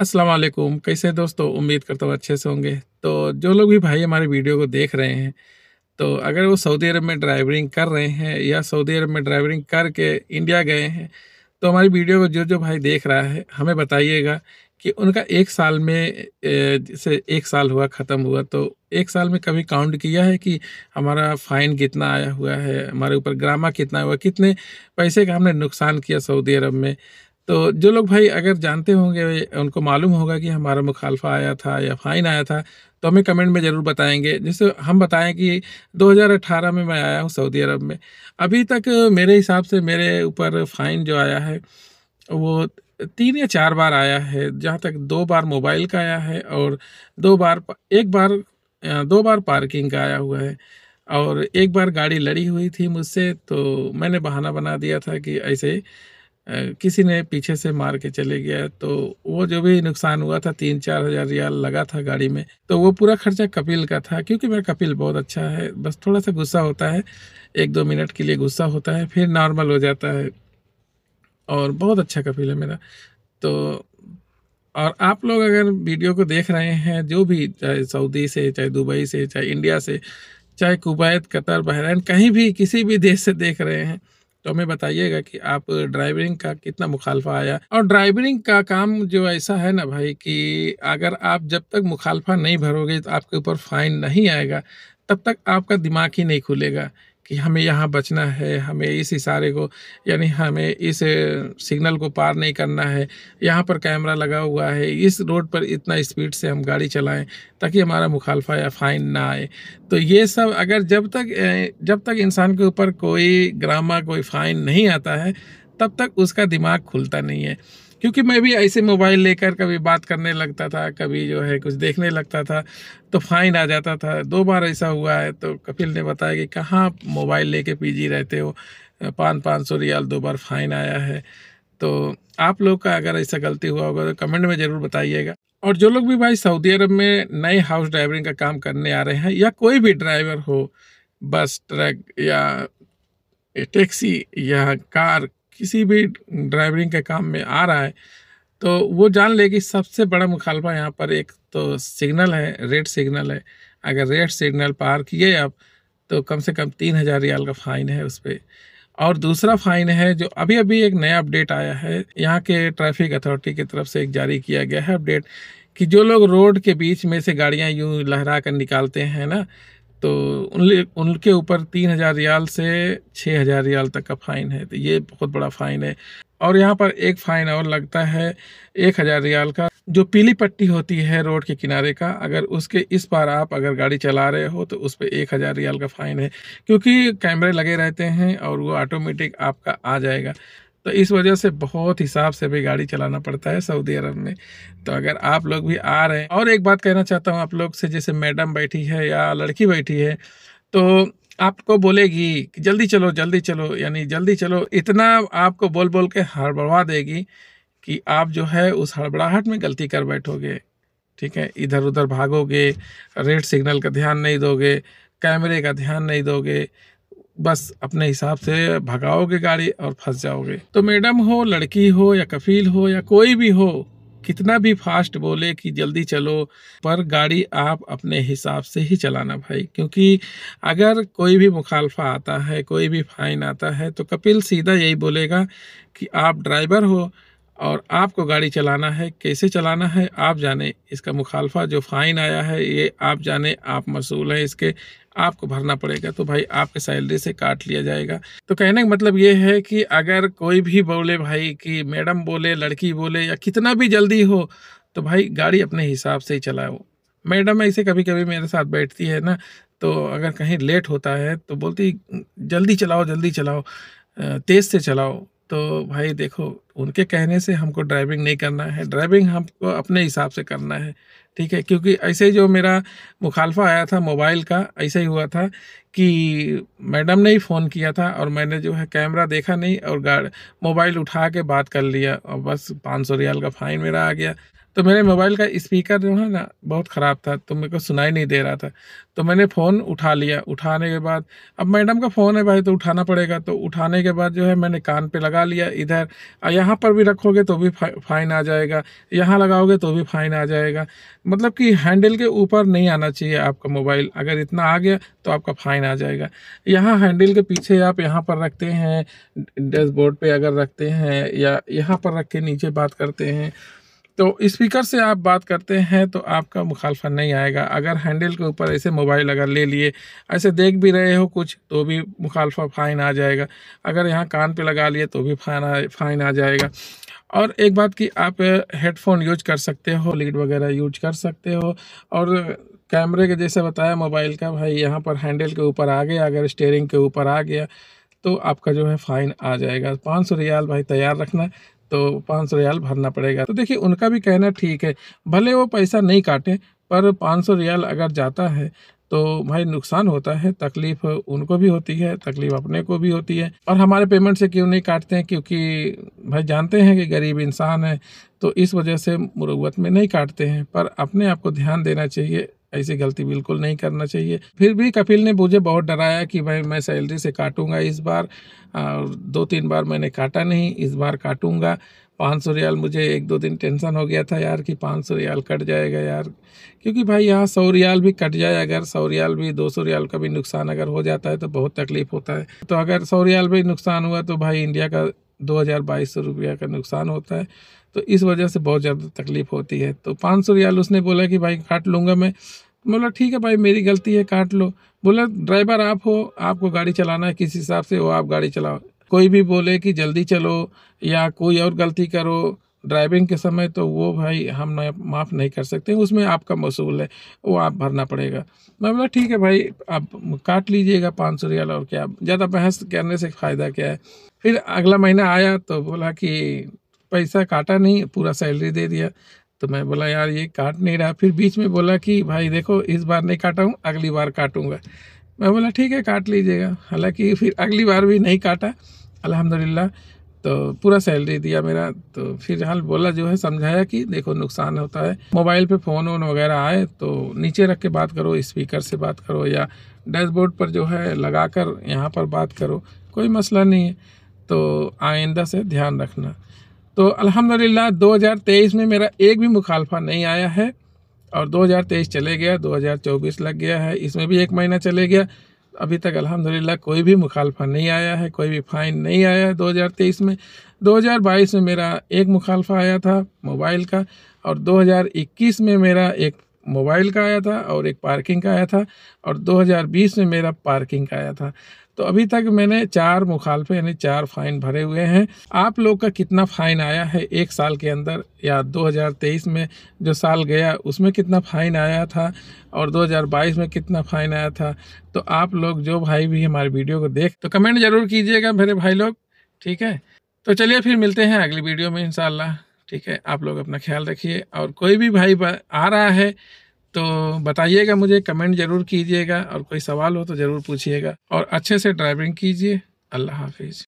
अस्सलाम वालेकुम कैसे दोस्तों उम्मीद करता हूँ अच्छे से होंगे तो जो लोग भी भाई हमारे वीडियो को देख रहे हैं तो अगर वो सऊदी अरब में ड्राइवरिंग कर रहे हैं या सऊदी अरब में ड्राइवरिंग करके इंडिया गए हैं तो हमारी वीडियो को जो जो भाई देख रहा है हमें बताइएगा कि उनका एक साल में जैसे एक साल हुआ ख़त्म हुआ तो एक साल में कभी काउंट किया है कि हमारा फ़ाइन कितना आया हुआ है हमारे ऊपर ग्रामा कितना हुआ कितने पैसे का हमने नुकसान किया सऊदी अरब में तो जो लोग भाई अगर जानते होंगे उनको मालूम होगा कि हमारा मुखालफा आया था या फ़ाइन आया था तो हमें कमेंट में ज़रूर बताएंगे जैसे हम बताएं कि 2018 में मैं आया हूँ सऊदी अरब में अभी तक मेरे हिसाब से मेरे ऊपर फ़ाइन जो आया है वो तीन या चार बार आया है जहाँ तक दो बार मोबाइल का आया है और दो बार एक बार दो बार पार्किंग का आया हुआ है और एक बार गाड़ी लड़ी हुई थी मुझसे तो मैंने बहाना बना दिया था कि ऐसे किसी ने पीछे से मार के चले गया तो वो जो भी नुकसान हुआ था तीन चार हजार रियाल लगा था गाड़ी में तो वो पूरा खर्चा कपिल का था क्योंकि मेरा कपिल बहुत अच्छा है बस थोड़ा सा गुस्सा होता है एक दो मिनट के लिए गुस्सा होता है फिर नॉर्मल हो जाता है और बहुत अच्छा कपिल है मेरा तो और आप लोग अगर वीडियो को देख रहे हैं जो भी चाहे सऊदी से चाहे दुबई से चाहे इंडिया से चाहे कुवैत कतर बहरैन कहीं भी किसी भी देश से देख रहे हैं तो हमें बताइएगा कि आप ड्राइवरिंग का कितना मुखालफा आया और ड्राइवरिंग का काम जो ऐसा है ना भाई कि अगर आप जब तक मुखालफा नहीं भरोगे तो आपके ऊपर फाइन नहीं आएगा तब तक आपका दिमाग ही नहीं खुलेगा कि हमें यहाँ बचना है हमें इस इशारे को यानी हमें इस सिग्नल को पार नहीं करना है यहाँ पर कैमरा लगा हुआ है इस रोड पर इतना स्पीड से हम गाड़ी चलाएं ताकि हमारा मुखालफा या फाइन ना आए तो ये सब अगर जब तक जब तक इंसान के ऊपर कोई ग्रामा कोई फाइन नहीं आता है तब तक उसका दिमाग खुलता नहीं है क्योंकि मैं भी ऐसे मोबाइल लेकर कभी बात करने लगता था कभी जो है कुछ देखने लगता था तो फाइन आ जाता था दो बार ऐसा हुआ है तो कपिल ने बताया कि कहाँ मोबाइल लेके पीजी रहते हो पाँच पाँच सौ रियाल दो बार फाइन आया है तो आप लोग का अगर ऐसा गलती हुआ होगा तो कमेंट में ज़रूर बताइएगा और जो लोग भी भाई सऊदी अरब में नए हाउस ड्राइवरिंग का काम करने आ रहे हैं या कोई भी ड्राइवर हो बस ट्रक या टैक्सी या कार किसी भी ड्राइवरिंग के काम में आ रहा है तो वो जान ले कि सबसे बड़ा मुखालफा यहाँ पर एक तो सिग्नल है रेड सिग्नल है अगर रेड सिग्नल पार किए आप तो कम से कम तीन हज़ार रियाल का फ़ाइन है उस पर और दूसरा फाइन है जो अभी अभी एक नया अपडेट आया है यहाँ के ट्रैफिक अथॉरिटी की तरफ से एक जारी किया गया है अपडेट कि जो लोग रोड के बीच में से गाड़ियाँ यूँ लहरा कर निकालते हैं ना तो उन उनके ऊपर तीन हज़ार रियाल से छः हज़ार रियाल तक का फ़ाइन है तो ये बहुत बड़ा फ़ाइन है और यहाँ पर एक फ़ाइन और लगता है एक हज़ार रियाल का जो पीली पट्टी होती है रोड के किनारे का अगर उसके इस पार आप अगर गाड़ी चला रहे हो तो उस पर एक हज़ार रियाल का फ़ाइन है क्योंकि कैमरे लगे रहते हैं और वो ऑटोमेटिक आपका आ जाएगा तो इस वजह से बहुत हिसाब से भी गाड़ी चलाना पड़ता है सऊदी अरब में तो अगर आप लोग भी आ रहे हैं और एक बात कहना चाहता हूँ आप लोग से जैसे मैडम बैठी है या लड़की बैठी है तो आपको बोलेगी जल्दी चलो जल्दी चलो यानी जल्दी चलो इतना आपको बोल बोल के हड़बड़वा देगी कि आप जो है उस हड़बड़ाहट में गलती कर बैठोगे ठीक है इधर उधर भागोगे रेड सिग्नल का ध्यान नहीं दोगे कैमरे का ध्यान नहीं दोगे बस अपने हिसाब से भगाओगे गाड़ी और फंस जाओगे तो मैडम हो लड़की हो या कफील हो या कोई भी हो कितना भी फास्ट बोले कि जल्दी चलो पर गाड़ी आप अपने हिसाब से ही चलाना भाई क्योंकि अगर कोई भी मुखालफा आता है कोई भी फाइन आता है तो कपिल सीधा यही बोलेगा कि आप ड्राइवर हो और आपको गाड़ी चलाना है कैसे चलाना है आप जाने इसका मुखालफा जो फ़ाइन आया है ये आप जाने आप मसूल हैं इसके आपको भरना पड़ेगा तो भाई आपके सैलरी से काट लिया जाएगा तो कहने का मतलब ये है कि अगर कोई भी बोले भाई कि मैडम बोले लड़की बोले या कितना भी जल्दी हो तो भाई गाड़ी अपने हिसाब से ही चलाओ मैडम ऐसे कभी कभी मेरे साथ बैठती है ना तो अगर कहीं लेट होता है तो बोलती जल्दी चलाओ जल्दी चलाओ तेज़ से चलाओ तो भाई देखो उनके कहने से हमको ड्राइविंग नहीं करना है ड्राइविंग हमको अपने हिसाब से करना है ठीक है क्योंकि ऐसे जो मेरा मुखालफा आया था मोबाइल का ऐसे ही हुआ था कि मैडम ने ही फ़ोन किया था और मैंने जो है कैमरा देखा नहीं और मोबाइल उठा के बात कर लिया और बस पाँच सौ रियाल का फ़ाइन मेरा आ गया तो मेरे मोबाइल का स्पीकर जो है ना बहुत ख़राब था तो मेरे को सुनाई नहीं दे रहा था तो मैंने फ़ोन उठा लिया उठाने के बाद अब मैडम का फ़ोन है भाई तो उठाना पड़ेगा तो उठाने के बाद जो है मैंने कान पे लगा लिया इधर यहाँ पर भी रखोगे तो भी फाइन आ जाएगा यहाँ लगाओगे तो भी फाइन आ जाएगा मतलब कि हैंडल के ऊपर नहीं आना चाहिए आपका मोबाइल अगर इतना आ गया तो आपका फाइन आ जाएगा यहाँ हैंडल के पीछे आप यहाँ पर रखते हैं डैशबोर्ड पर अगर रखते हैं या यहाँ पर रख के नीचे बात करते हैं तो स्पीकर से आप बात करते हैं तो आपका मुखालफा नहीं आएगा अगर हैंडल के ऊपर ऐसे मोबाइल अगर ले लिए ऐसे देख भी रहे हो कुछ तो भी मुखालफा फ़ाइन आ जाएगा अगर यहाँ कान पे लगा लिए तो भी फाइन आ फाइन आ जाएगा और एक बात कि आप हेडफोन यूज कर सकते हो लीड वगैरह यूज कर सकते हो और कैमरे के जैसे बताया मोबाइल का भाई यहाँ पर हैंडल के ऊपर आ गया अगर स्टेयरिंग के ऊपर आ गया तो आपका जो है फ़ाइन आ जाएगा पाँच सौ रियाल भाई तैयार रखना तो पाँच सौ रियाल भरना पड़ेगा तो देखिए उनका भी कहना ठीक है भले वो पैसा नहीं काटें पर पाँच सौ रियाल अगर जाता है तो भाई नुकसान होता है तकलीफ उनको भी होती है तकलीफ अपने को भी होती है और हमारे पेमेंट से क्यों नहीं काटते हैं क्योंकि भाई जानते हैं कि गरीब इंसान है तो इस वजह से मुरुवत में नहीं काटते हैं पर अपने आप को ध्यान देना चाहिए ऐसी गलती बिल्कुल नहीं करना चाहिए फिर भी कपिल ने मुझे बहुत डराया कि भाई मैं सैलरी से काटूंगा इस बार और दो तीन बार मैंने काटा नहीं इस बार काटूंगा पाँच सौ रियाल मुझे एक दो दिन टेंशन हो गया था यार कि पाँच सौ रियाल कट जाएगा यार क्योंकि भाई यहाँ सौ रियाल भी कट जाए अगर सौ रियाल भी दो सौ रियाल का भी नुकसान अगर हो जाता है तो बहुत तकलीफ होता है तो अगर सौ रियाल भी नुकसान हुआ तो भाई इंडिया का दो हज़ार बाईस सौ रुपया का नुकसान होता है तो इस वजह से बहुत ज़्यादा तकलीफ़ होती है तो पाँच सौ रियाल उसने बोला कि भाई काट लूँगा मैं बोला ठीक है भाई मेरी गलती है काट लो बोला ड्राइवर आप हो आपको गाड़ी चलाना है किस हिसाब से हो आप गाड़ी चलाओ कोई भी बोले कि जल्दी चलो या कोई और गलती करो ड्राइविंग के समय तो वो भाई हम माफ़ नहीं कर सकते उसमें आपका मसूल है वो आप भरना पड़ेगा मैं बोला ठीक है भाई आप काट लीजिएगा पाँच सौ रियाल और क्या ज़्यादा बहस करने से फ़ायदा क्या है फिर अगला महीना आया तो बोला कि पैसा काटा नहीं पूरा सैलरी दे दिया तो मैं बोला यार ये काट नहीं रहा फिर बीच में बोला कि भाई देखो इस बार नहीं काटा हूँ अगली बार काटूँगा मैं बोला ठीक है काट लीजिएगा हालांकि फिर अगली बार भी नहीं काटा अल्हम्दुलिल्लाह तो पूरा सैलरी दिया मेरा तो फिर हाल बोला जो है समझाया कि देखो नुकसान होता है मोबाइल पे फ़ोन वोन वगैरह आए तो नीचे रख के बात करो स्पीकर से बात करो या डैशबोर्ड पर जो है लगा कर यहाँ पर बात करो कोई मसला नहीं है तो आइंदा से ध्यान रखना तो अल्हम्दुलिल्लाह 2023 में मेरा एक भी मुखालफा नहीं आया है और 2023 चले गया 2024 लग गया है इसमें भी एक महीना चले गया अभी तक अल्हम्दुलिल्लाह कोई भी मुखालफा नहीं आया है कोई भी फ़ाइन नहीं आया है दो में 2022 में मेरा एक मुखालफा आया था मोबाइल का और 2021 में मेरा एक मोबाइल का आया था और एक पार्किंग का आया था और 2020 में मेरा पार्किंग का आया था तो अभी तक मैंने चार मुखालफे यानी चार फाइन भरे हुए हैं आप लोग का कितना फाइन आया है एक साल के अंदर या 2023 में जो साल गया उसमें कितना फाइन आया था और 2022 में कितना फाइन आया था तो आप लोग जो भाई भी हमारे वीडियो को देख तो कमेंट जरूर कीजिएगा मेरे भाई लोग ठीक है तो चलिए फिर मिलते हैं अगली वीडियो में इन ठीक है आप लोग अपना ख्याल रखिए और कोई भी भाई आ रहा है तो बताइएगा मुझे कमेंट ज़रूर कीजिएगा और कोई सवाल हो तो ज़रूर पूछिएगा और अच्छे से ड्राइविंग कीजिए अल्लाह हाफिज़